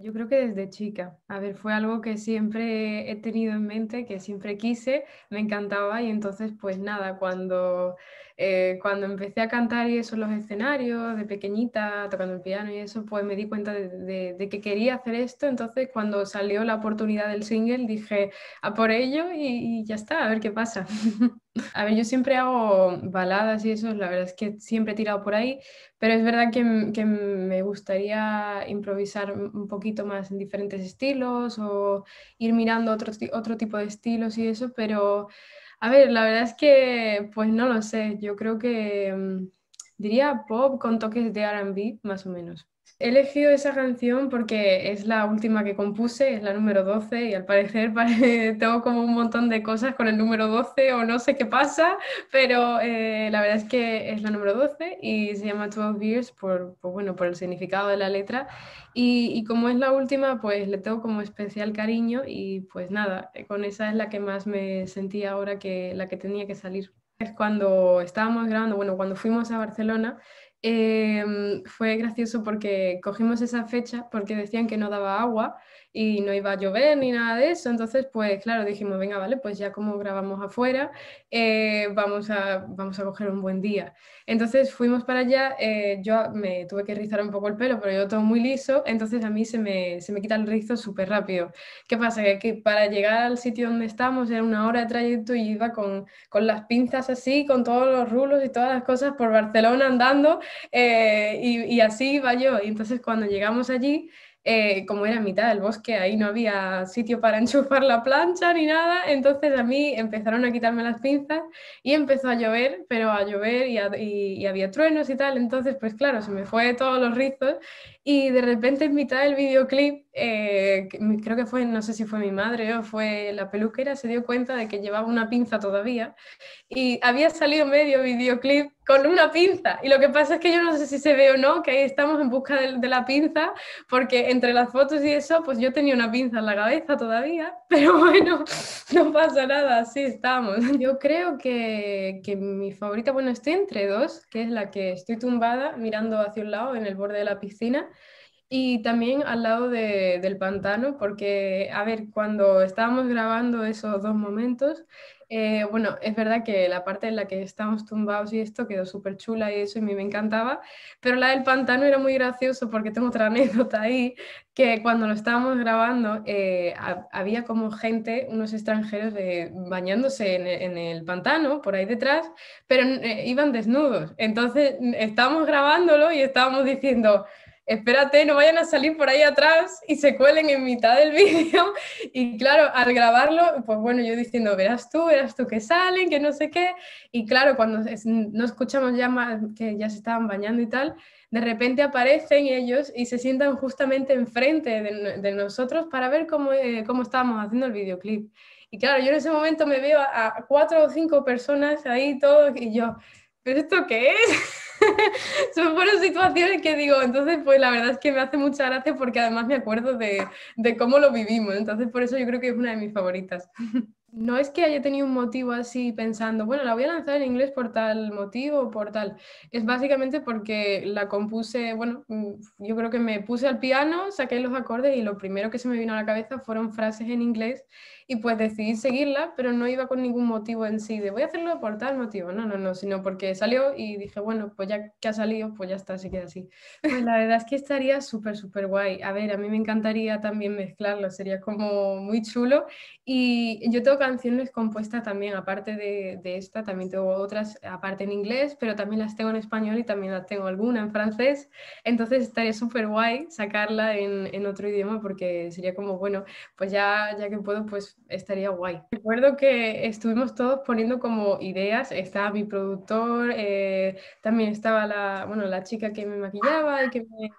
Yo creo que desde chica. A ver, fue algo que siempre he tenido en mente, que siempre quise, me encantaba y entonces pues nada, cuando, eh, cuando empecé a cantar y eso en los escenarios, de pequeñita, tocando el piano y eso, pues me di cuenta de, que quería hacer esto. Entonces cuando salió la oportunidad del single dije, a por ello y ya está, a ver qué pasa. A ver, yo siempre hago baladas y eso, la verdad es que siempre he tirado por ahí, pero es verdad que, me gustaría improvisar un poquito más en diferentes estilos o ir mirando otro tipo de estilos y eso, pero a ver, la verdad es que, pues no lo sé, yo creo que mm, diría pop con toques de RB, más o menos. He elegido esa canción porque es la última que compuse, es la número 12 y al parecer tengo como un montón de cosas con el número 12 o no sé qué pasa, pero eh, la verdad es que es la número 12 y se llama 12 Years por, bueno, por el significado de la letra y, y, como es la última pues le tengo como especial cariño y pues nada, con esa es la que más me sentía ahora que la que tenía que salir cuando estábamos grabando, bueno, cuando fuimos a Barcelona, eh, fue gracioso porque cogimos esa fecha porque decían que no daba agua y no iba a llover ni nada de eso. Entonces, pues claro, dijimos, venga, vale, pues ya como grabamos afuera, eh, vamos, a, vamos a coger un buen día. Entonces fuimos para allá, eh, yo me tuve que rizar un poco el pelo, pero yo todo muy liso, entonces a mí se me, quita el rizo súper rápido. ¿Qué pasa? Que, para llegar al sitio donde estamos era una hora de trayecto y iba con, con las pinzas así, con todos los rulos y todas las cosas por Barcelona andando eh, y, y así iba yo. Y entonces cuando llegamos allí, eh, como era mitad del bosque, ahí no había sitio para enchufar la plancha ni nada, entonces a mí empezaron a quitarme las pinzas y empezó a llover, pero a llover y, había truenos y tal, entonces pues claro, se me fue todos los rizos y de repente en mitad del videoclip, eh, creo que fue, no sé si fue mi madre o fue la peluquera, se dio cuenta de que llevaba una pinza todavía y había salido medio videoclip con una pinza. Y lo que pasa es que yo no sé si se ve o no, que ahí estamos en busca de, la pinza, porque entre las fotos y eso, pues yo tenía una pinza en la cabeza todavía, pero bueno, no pasa nada, así estamos. Yo creo que, mi favorita, bueno, estoy entre dos, que es la que estoy tumbada mirando hacia un lado en el borde de la piscina. Y también al lado del pantano, porque, a ver, cuando estábamos grabando esos dos momentos, eh, bueno, es verdad que la parte en la que estamos tumbados y esto quedó súper chula y eso, y a mí me encantaba, pero la del pantano era muy gracioso porque tengo otra anécdota ahí, que cuando lo estábamos grabando eh, había como gente, unos extranjeros bañándose e, en, el pantano, por ahí detrás, pero eh, iban desnudos. Entonces estábamos grabándolo y estábamos diciendo espérate, no vayan a salir por ahí atrás y se cuelen en mitad del vídeo. Y claro, al grabarlo, pues bueno, yo diciendo, verás tú, verás tú que salen, que no sé qué. Y claro, cuando no escuchamos ya que ya se estaban bañando y tal, de repente aparecen ellos y se sientan justamente enfrente de, nosotros para ver eh, cómo, estábamos haciendo el videoclip. Y claro, yo en ese momento me veo a, a cuatro o cinco personas ahí todos y yo, ¿pero esto qué es? Son buenas situaciones que digo, entonces pues la verdad es que me hace mucha gracia porque además me acuerdo de, de cómo lo vivimos, entonces por eso yo creo que es una de mis favoritas. No es que haya tenido un motivo así pensando, bueno, la voy a lanzar en inglés por tal motivo o por tal. Es básicamente porque la compuse, bueno, mm, yo creo que me puse al piano, saqué los acordes y lo primero que se me vino a la cabeza fueron frases en inglés y pues decidí seguirla, pero no iba con ningún motivo en sí de voy a hacerlo por tal motivo, no, no, no, sino porque salió y dije, bueno, pues ya que ha salido, pues ya está, así queda así. Pues la verdad es que estaría súper, súper guay. A ver, a mí me encantaría también mezclarlo, sería como muy chulo. Y yo tengo canciones compuestas también, aparte de, de esta, también tengo otras, aparte en inglés, pero también las tengo en español y también las tengo alguna en francés. Entonces estaría súper guay sacarla en, en otro idioma porque sería como, bueno, pues ya, ya que puedo, pues estaría guay. Recuerdo que estuvimos todos poniendo como ideas, estaba mi productor, eh, también estaba la, bueno, la chica que me maquillaba y, que me,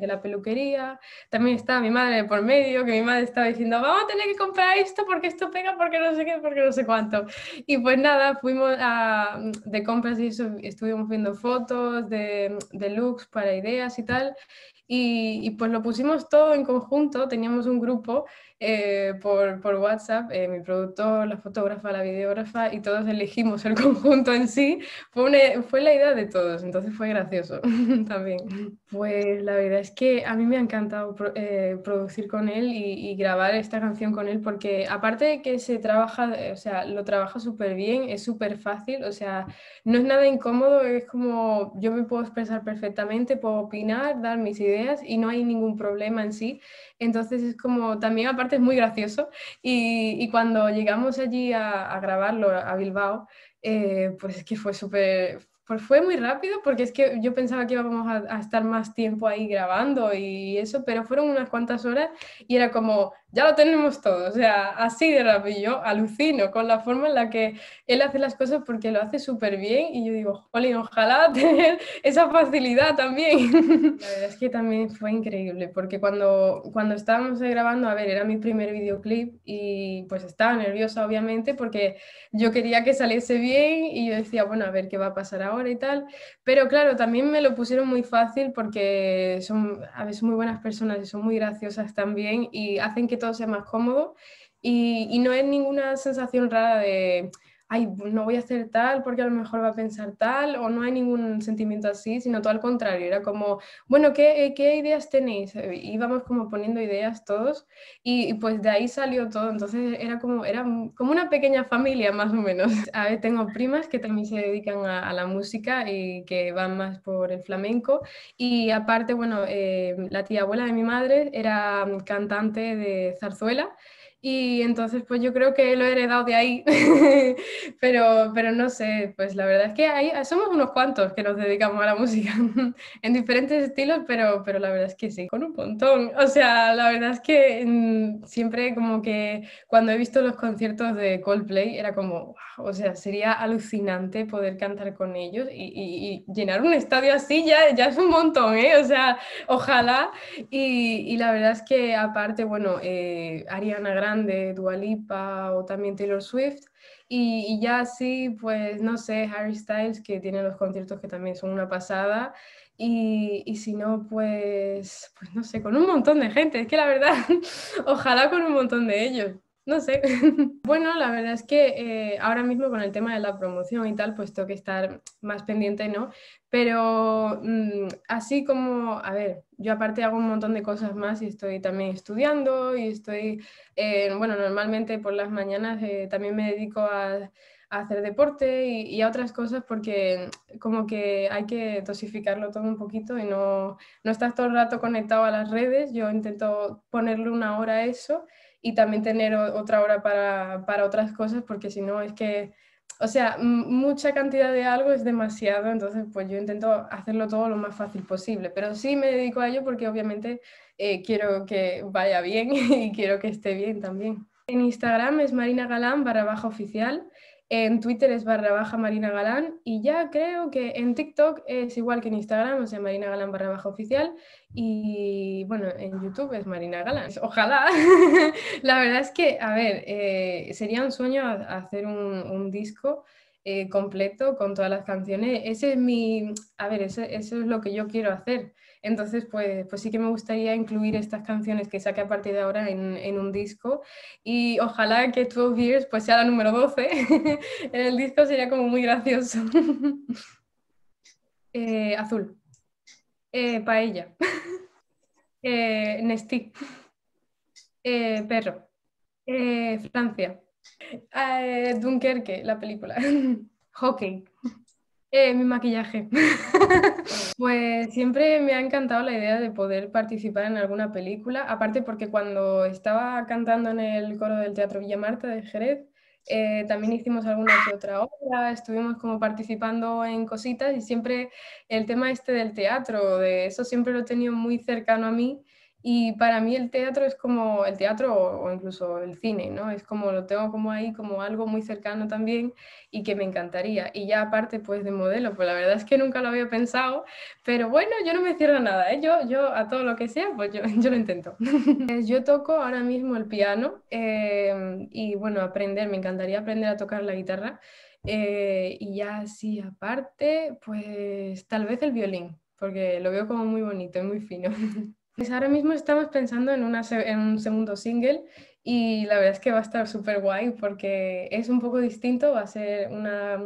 de la peluquería, también estaba mi madre por medio, que mi madre estaba diciendo, vamos a tener que comprar esto porque esto pega, porque no sé qué, porque no sé cuánto. Y pues nada, fuimos a, de compras y estuvimos viendo fotos de, de looks para ideas y tal. Y, pues lo pusimos todo en conjunto, teníamos un grupo eh, por, por, WhatsApp, eh, mi productor, la fotógrafa, la videógrafa, y todos elegimos el conjunto en sí. Fue, fue la idea de todos, entonces fue gracioso también. Pues la verdad es que a mí me ha encantado eh, producir con él y, y, grabar esta canción con él, porque aparte de que se trabaja, o sea, lo trabaja súper bien, es súper fácil, o sea, no es nada incómodo, es como yo me puedo expresar perfectamente, puedo opinar, dar mis ideas y no hay ningún problema en sí. Entonces es como, también aparte es muy gracioso y, cuando llegamos allí a, grabarlo a Bilbao, eh, pues es que fue súper, pues fue muy rápido porque es que yo pensaba que íbamos a, estar más tiempo ahí grabando y eso, pero fueron unas cuantas horas y era como, ya lo tenemos todo, o sea, así de rápido. alucino con la forma en la que él hace las cosas porque lo hace súper bien y yo digo, jolín, ojalá tener esa facilidad también. La verdad es que también fue increíble porque cuando, cuando estábamos grabando, a ver, era mi primer videoclip y pues estaba nerviosa obviamente porque yo quería que saliese bien y yo decía, bueno, a ver qué va a pasar ahora y tal. Pero claro, también me lo pusieron muy fácil porque son a veces muy buenas personas y son muy graciosas también y hacen que todo sea más cómodo y no es ninguna sensación rara de ay, no voy a hacer tal porque a lo mejor va a pensar tal, o no hay ningún sentimiento así, sino todo al contrario, era como, bueno, ¿qué, eh, ideas tenéis? Eh, íbamos como poniendo ideas todos y, pues de ahí salió todo, entonces era como, era como una pequeña familia más o menos. A ver, tengo primas que también se dedican a, la música y que van más por el flamenco y aparte, bueno, eh, la tía abuela de mi madre era cantante de zarzuela y entonces, pues yo creo que lo he heredado de ahí, pero, pero no sé, pues la verdad es que hay somos unos cuantos que nos dedicamos a la música en diferentes estilos, pero, pero la verdad es que sí, con un montón. O sea, la verdad es que mm, siempre como que cuando he visto los conciertos de Coldplay era como, o sea, sería alucinante poder cantar con ellos y, llenar un estadio así ya, ya es un montón, ¿eh? O sea, ojalá. Y, y la verdad es que aparte, bueno, eh, Ariana Grande de Dualipa o también Taylor Swift. Y, ya así, pues no sé, Harry Styles, que tiene los conciertos que también son una pasada. Y, si no, pues, pues no sé, con un montón de gente. Es que la verdad, ojalá con un montón de ellos no sé. bueno, la verdad es que eh, ahora mismo con el tema de la promoción y tal, pues tengo que estar más pendiente, ¿no? Pero mm, así como, a ver, yo aparte hago un montón de cosas más y estoy también estudiando y estoy, eh, bueno, normalmente por las mañanas eh, también me dedico a hacer deporte y, a otras cosas porque como que hay que dosificarlo todo un poquito y no, no estás todo el rato conectado a las redes. Yo intento ponerle una hora a eso y también tener otra hora para, para otras cosas, porque si no es que, o sea, mucha cantidad de algo es demasiado, entonces pues yo intento hacerlo todo lo más fácil posible, pero sí me dedico a ello porque obviamente eh, quiero que vaya bien y quiero que esté bien también. En Instagram es Marina Galán barra oficial en Twitter es barra baja Marina Galán y ya creo que en TikTok es igual que en Instagram, o sea, Marina Galán barra baja oficial. Y bueno, en YouTube es Marina Galán. Pues ojalá. la verdad es que, a ver, eh, sería un sueño hacer un disco. Eh, completo con todas las canciones. Ese es mi, a ver, eso, es lo que yo quiero hacer. Entonces, pues, pues sí que me gustaría incluir estas canciones que saque a partir de ahora en, un disco y ojalá que 12 Years pues sea la número 12 en el disco, sería como muy gracioso. Eh, azul. Eh, paella. Nestí. perro. Francia. Ah, eh, Dunkerque, la película. Hockey. Eh, mi maquillaje. pues siempre me ha encantado la idea de poder participar en alguna película, aparte porque cuando estaba cantando en el coro del Teatro Villa Marta de Jerez, eh, también hicimos alguna otra obra, estuvimos como participando en cositas y siempre el tema este del teatro, de eso siempre lo he tenido muy cercano a mí y para mí el teatro es como el teatro o, incluso el cine, ¿no? Es como lo tengo como ahí, como algo muy cercano también y que me encantaría. Y ya aparte, pues de modelo, pues la verdad es que nunca lo había pensado, pero bueno, yo no me cierro a nada, ¿eh? Yo, yo a todo lo que sea, pues yo, yo lo intento. yo toco ahora mismo el piano eh, y bueno, aprender, me encantaría aprender a tocar la guitarra. Eh, y ya así aparte, pues tal vez el violín, porque lo veo como muy bonito y muy fino. Pues ahora mismo estamos pensando en, en un segundo single y la verdad es que va a estar súper guay porque es un poco distinto, va a ser una,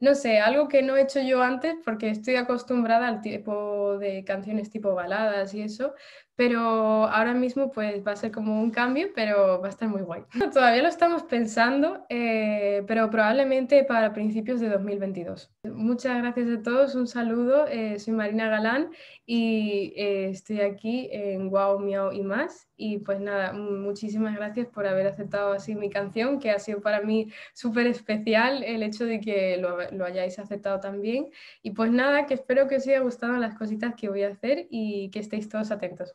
no sé, algo que no he hecho yo antes porque estoy acostumbrada al tipo de canciones tipo baladas y eso, pero ahora mismo pues va a ser como un cambio, pero va a estar muy guay. Todavía lo estamos pensando, eh, pero probablemente para principios de 2022. Muchas gracias a todos, un saludo, eh, soy Marina Galán y eh, estoy aquí en Wow, Miau y más. Y pues nada, muchísimas gracias por haber aceptado así mi canción, que ha sido para mí súper especial el hecho de que lo, lo hayáis aceptado también. Y pues nada, que espero que os haya gustado las cositas que voy a hacer y que estéis todos atentos.